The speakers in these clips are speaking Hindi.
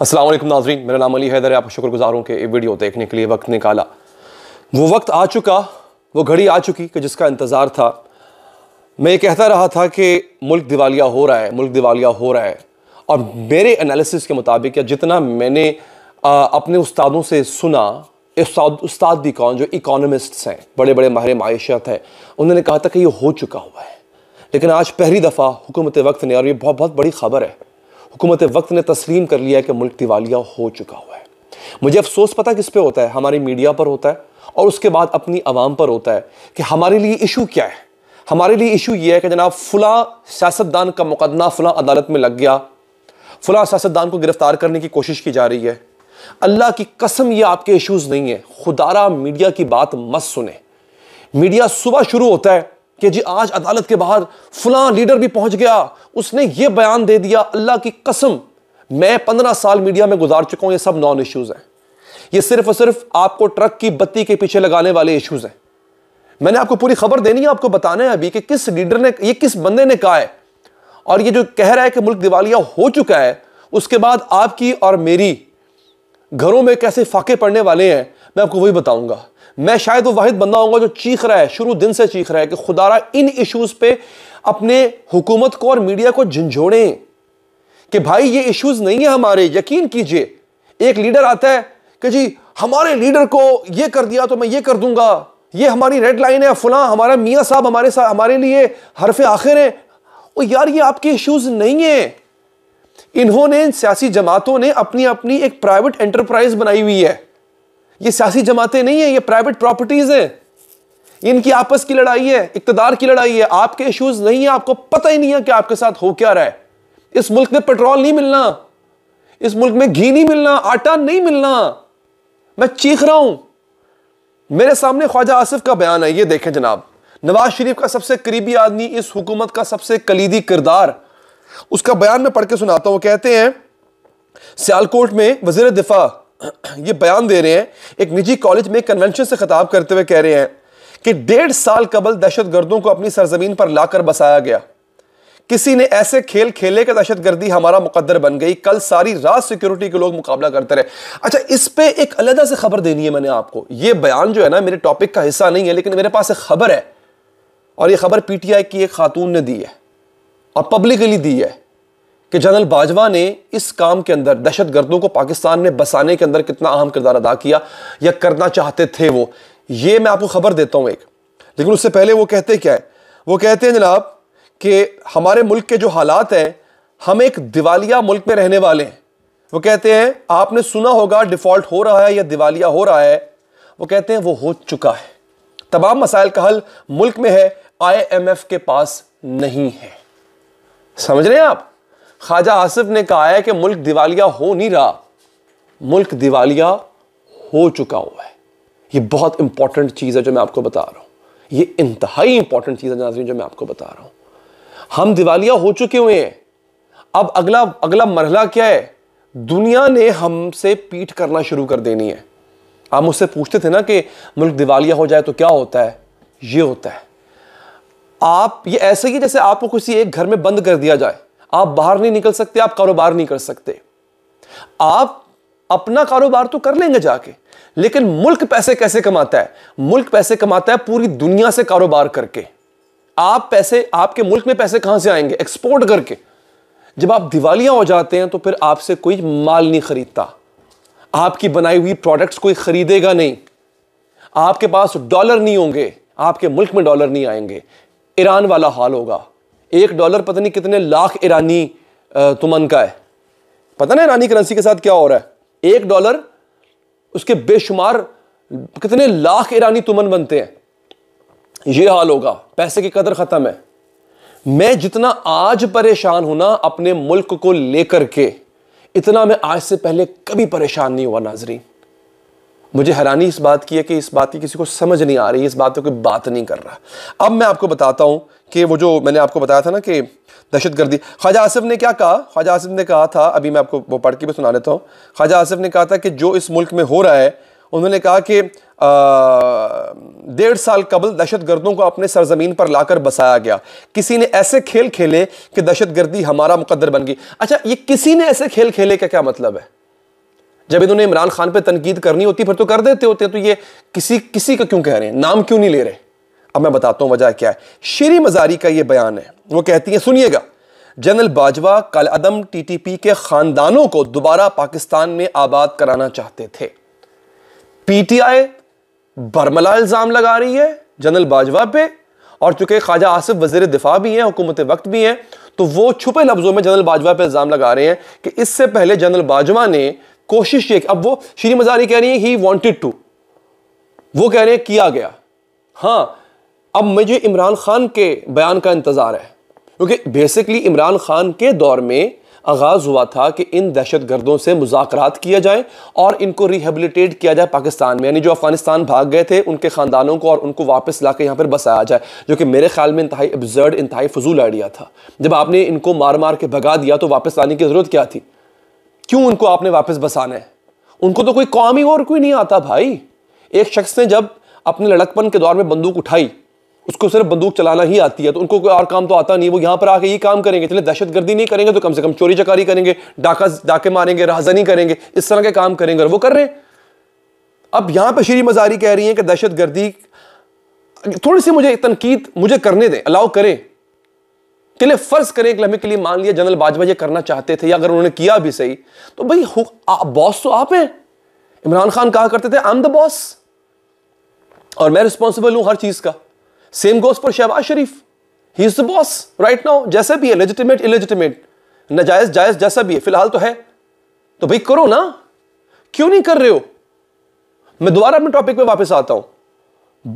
असलम नाजरीन मेरा नाम अली हैदर है आपका शुक्रगुजार हूँ कि ये वीडियो देखने के लिए वक्त निकाला वो वक्त आ चुका वो घड़ी आ चुकी कि जिसका इंतज़ार था मैं ये कहता रहा था कि मुल्क दिवालिया हो रहा है मुल्क दिवालिया हो रहा है और मेरे एनालिसिस के मुताबिक या जितना मैंने आ, अपने उस्तादों से सुना उस्ताद उस्ताद भी कौन जो इकोनमिस्ट हैं बड़े बड़े माहिर मायशत हैं उन्होंने कहा था कि ये हो चुका हुआ है लेकिन आज पहली दफ़ा हुकूमत वक्त ने और ये बहुत बहुत बड़ी खबर है हुकूमत वक्त ने तस्लीम कर लिया है कि मुल्क दिवालिया हो चुका हुआ है मुझे अफसोस पता किस पर होता है हमारी मीडिया पर होता है और उसके बाद अपनी आवाम पर होता है कि हमारे लिए इशू क्या है हमारे लिए इशू ये है कि जनाब फुला सियासतदान का मुकदमा फुला अदालत में लग गया फुला सियासतदान को गिरफ्तार करने की कोशिश की जा रही है अल्लाह की कसम ये आपके इश्यूज़ नहीं है खुदारा मीडिया की बात मत सुने मीडिया सुबह शुरू होता है कि जी आज अदालत के बाहर फुला लीडर भी पहुंच गया उसने ये बयान दे दिया अल्लाह की कसम मैं पंद्रह साल मीडिया में गुजार चुका हूं ये सब नॉन इश्यूज हैं ये सिर्फ और सिर्फ आपको ट्रक की बत्ती के पीछे लगाने वाले इश्यूज हैं मैंने आपको पूरी खबर देनी है आपको बताना है अभी कि किस लीडर ने ये किस बंदे ने कहा है और ये जो कह रहा है कि मुल्क दिवालिया हो चुका है उसके बाद आपकी और मेरी घरों में कैसे फाके पड़ने वाले हैं मैं आपको वही बताऊंगा मैं शायद वो वाहिद बंदा होगा जो चीख रहा है शुरू दिन से चीख रहा है कि खुदारा इन इश्यूज पे अपने हुकूमत को और मीडिया को झंझोड़ें कि भाई ये इश्यूज नहीं है हमारे यकीन कीजिए एक लीडर आता है कि जी हमारे लीडर को ये कर दिया तो मैं ये कर दूंगा ये हमारी रेड लाइन है फलां हमारा मियाँ साहब हमारे साथ हमारे लिए हरफ आखिर हैं ओ यार ये आपके इश्यूज नहीं है इन्होंने इन सियासी जमातों ने अपनी अपनी एक प्राइवेट एंटरप्राइज बनाई हुई है ये सियासी जमातें नहीं है ये प्राइवेट प्रॉपर्टीज हैं इनकी आपस की लड़ाई है इकतदार की लड़ाई है आपके इश्यूज नहीं है आपको पता ही नहीं है कि आपके साथ हो क्या रहा है इस मुल्क में पेट्रोल नहीं मिलना इस मुल्क में घी नहीं मिलना आटा नहीं मिलना मैं चीख रहा हूं मेरे सामने ख्वाजा आसिफ का बयान है ये देखें जनाब नवाज शरीफ का सबसे करीबी आदमी इस हुकूमत का सबसे कलीदी किरदार उसका बयान मैं पढ़ के सुनाता हूं कहते हैं सियालकोट में वजीर दिफा ये बयान दे रहे हैं एक निजी कॉलेज में कन्वेंशन से खिताब करते हुए कह रहे हैं कि डेढ़ साल कबल दहशत गर्दों को अपनी सरजमीन पर लाकर बसाया गया किसी ने ऐसे खेल खेले का दहशत गर्दी हमारा मुकदर बन गई कल सारी रात सिक्योरिटी के लोग मुकाबला करते रहे अच्छा इस पर एक अलहदा से खबर देनी है मैंने आपको ये बयान जो है ना मेरे टॉपिक का हिस्सा नहीं है लेकिन मेरे पास एक खबर है और ये खबर पीटीआई की एक खातून ने दी है और पब्लिकली दी है कि जनरल बाजवा ने इस काम के अंदर दहशत गर्दों को पाकिस्तान में बसाने के अंदर कितना अहम किरदार अदा किया या करना चाहते थे वो ये मैं आपको खबर देता हूं एक लेकिन उससे पहले वो कहते क्या है वो कहते हैं जनाब कि हमारे मुल्क के जो हालात हैं हम एक दिवालिया मुल्क में रहने वाले हैं वो कहते हैं आपने सुना होगा डिफ़ॉल्ट हो रहा है या दिवालिया हो रहा है वो कहते हैं वो हो चुका है तमाम मसाइल का हल मुल्क में है आईएमएफ के पास नहीं है समझ रहे हैं आप ख्वाजा आसिफ ने कहा है कि मुल्क दिवालिया हो नहीं रहा मुल्क दिवालिया हो चुका हुआ है ये बहुत इंपॉर्टेंट चीज़ है जो मैं आपको बता रहा हूँ ये इंतहाई इंपॉर्टेंट चीज़ है नाजरीन जो मैं आपको बता रहा हूँ हम दिवालिया हो चुके हुए हैं अब अगला अगला मरहला क्या है दुनिया ने हमसे पीठ करना शुरू कर देनी है आप मुझसे पूछते थे ना कि मुल्क दिवालिया हो जाए तो क्या होता है ये होता है आप ये ऐसे ही जैसे आपको किसी एक घर में बंद कर दिया जाए आप बाहर नहीं निकल सकते आप कारोबार नहीं कर सकते आप अपना कारोबार तो कर लेंगे जाके लेकिन मुल्क पैसे कैसे कमाता है मुल्क पैसे कमाता है पूरी दुनिया से कारोबार करके आप पैसे आपके मुल्क में पैसे कहां से आएंगे एक्सपोर्ट करके जब आप दिवालियां हो जाते हैं तो फिर आपसे कोई माल नहीं खरीदता आपकी बनाई हुई प्रोडक्ट्स कोई खरीदेगा नहीं आपके पास डॉलर नहीं होंगे आपके मुल्क में डॉलर नहीं आएंगे ईरान वाला हाल होगा एक डॉलर पता नहीं कितने लाख ईरानी तुमन का है पता नहीं ईरानी करेंसी के साथ क्या हो रहा है एक डॉलर उसके बेशुमार कितने लाख ईरानी तुमन बनते हैं यह हाल होगा पैसे की कदर ख़त्म है मैं जितना आज परेशान हूं ना अपने मुल्क को लेकर के इतना मैं आज से पहले कभी परेशान नहीं हुआ नाजरीन मुझे हैरानी इस बात की है कि इस बात की किसी को समझ नहीं आ रही इस बात पर कोई बात नहीं कर रहा अब मैं आपको बताता हूँ कि वो जो मैंने आपको बताया था ना कि दहशत गर्दी ख्वाजा आसिफ ने क्या कहा ख्वाजा आसिफ ने कहा था अभी मैं आपको वो पढ़ के भी सुना देता हूँ ख्वाजा आसिफ ने कहा था कि जो इस मुल्क में हो रहा है उन्होंने कहा कि डेढ़ साल कबल दहशत गर्दों को अपने सरजमीन पर लाकर बसाया गया किसी ने ऐसे खेल खेले कि दहशत गर्दी हमारा मुकदर बन गई अच्छा ये किसी ने ऐसे खेल खेले का क्या मतलब है जब इन्होंने इमरान खान पर तनकीद करनी होती फिर तो कर देते होते तो ये किसी किसी का क्यों कह रहे हैं नाम क्यों नहीं ले रहे अब मैं बताता हूँ वजह क्या है शेरी मजारी का ये बयान है वो कहती है सुनिएगा जनरल बाजवा कल अदम टीटीपी के खानदानों को दोबारा पाकिस्तान में आबाद कराना चाहते थे पीटीआई बर्मला इल्ज़ाम लगा रही है जनरल बाजवा पे और चूंकि ख्वाजा आसिफ वजीर दिफा भी हैं हुकूमत वक्त भी हैं तो वो छुपे लफ्ज़ों में जनरल बाजवा पे इल्ज़ाम लगा रहे हैं कि इससे पहले जनरल बाजवा ने कोशिश ये अब वो श्री मजारी कह रही है ही वॉन्टेड टू वो कह रहे हैं किया गया हाँ अब मुझे इमरान खान के बयान का इंतज़ार है क्योंकि बेसिकली इमरान खान के दौर में आगाज़ हुआ था कि इन दहशत गर्दों से मुजात किया जाए और इनको रिहेबिलिटेट किया जाए पाकिस्तान में यानी जो अफगानिस्तान भाग गए थे उनके ख़ानदानों को और उनको वापस ला कर यहाँ पर बसाया जाए जो कि मेरे ख्याल में इंतहाई अब्जर्ड इंतहाई फजूल आइडिया था जब आपने इनको मार मार के भगा दिया तो वापस लाने की ज़रूरत क्या थी क्यों उनको आपने वापस बसाना है उनको तो कोई कौम ही और कोई नहीं आता भाई एक शख्स ने जब अपने लड़कपन के दौर में बंदूक उठाई उसको सिर्फ बंदूक चलाना ही आती है तो उनको कोई और काम तो आता नहीं वो यहाँ पर आके ये काम करेंगे चले दहशतगर्दी नहीं करेंगे तो कम से कम चोरी चकारी करेंगे डाका डाके मारेंगे राहजनी करेंगे इस तरह के काम करेंगे और वो कर रहे हैं अब यहाँ पर श्री मजारी कह रही हैं कि दहशतगर्दी थोड़ी सी मुझे तनकीद मुझे करने दें अलाउ करें चलिए फर्ज करें एक लम्हे के लिए मान लिया जनरल बाजवा ये करना चाहते थे या अगर उन्होंने किया भी सही तो भाई बॉस तो आप हैं इमरान खान कहा करते थे आई एम द बॉस और मैं रिस्पॉन्सिबल हूं हर चीज का same goes for Shahbaz Sharif he is the boss right now जैसे भी है लेजिटिमेट इलेजिटिमेट नजायज जायज जैसा भी है फिलहाल तो है तो भाई करो ना क्यों नहीं कर रहे हो मैं दोबारा अपने टॉपिक पे वापस आता हूं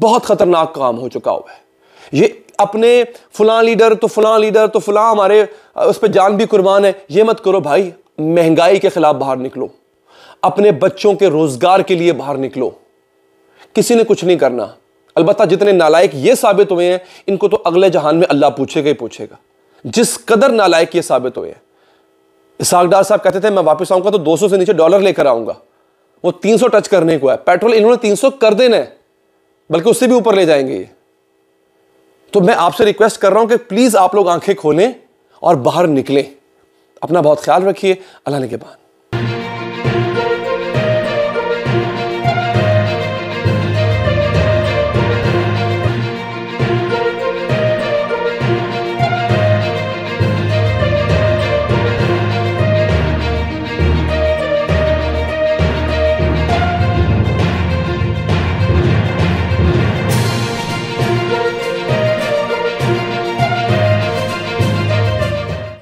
बहुत खतरनाक काम हो चुका हुआ है ये अपने फलां लीडर तो फलां लीडर तो फलां हमारे उस पर जान भी कुर्बान है ये मत करो भाई महंगाई के खिलाफ बाहर निकलो अपने बच्चों के रोजगार के लिए बाहर निकलो किसी ने कुछ नहीं करना अलबत् जितने नालायक ये साबित हुए हैं इनको तो अगले जहान में अल्लाह पूछेगा ही पूछेगा जिस कदर नालायक ये साबित हुए हैं इसाकडार साहब कहते थे मैं वापस आऊंगा तो 200 से नीचे डॉलर लेकर आऊंगा वो 300 टच करने को है पेट्रोल इन्होंने 300 कर देना है बल्कि उससे भी ऊपर ले जाएंगे ये तो मैं आपसे रिक्वेस्ट कर रहा हूं कि प्लीज़ आप लोग आंखें खोलें और बाहर निकलें अपना बहुत ख्याल रखिए अल्लाह के बाद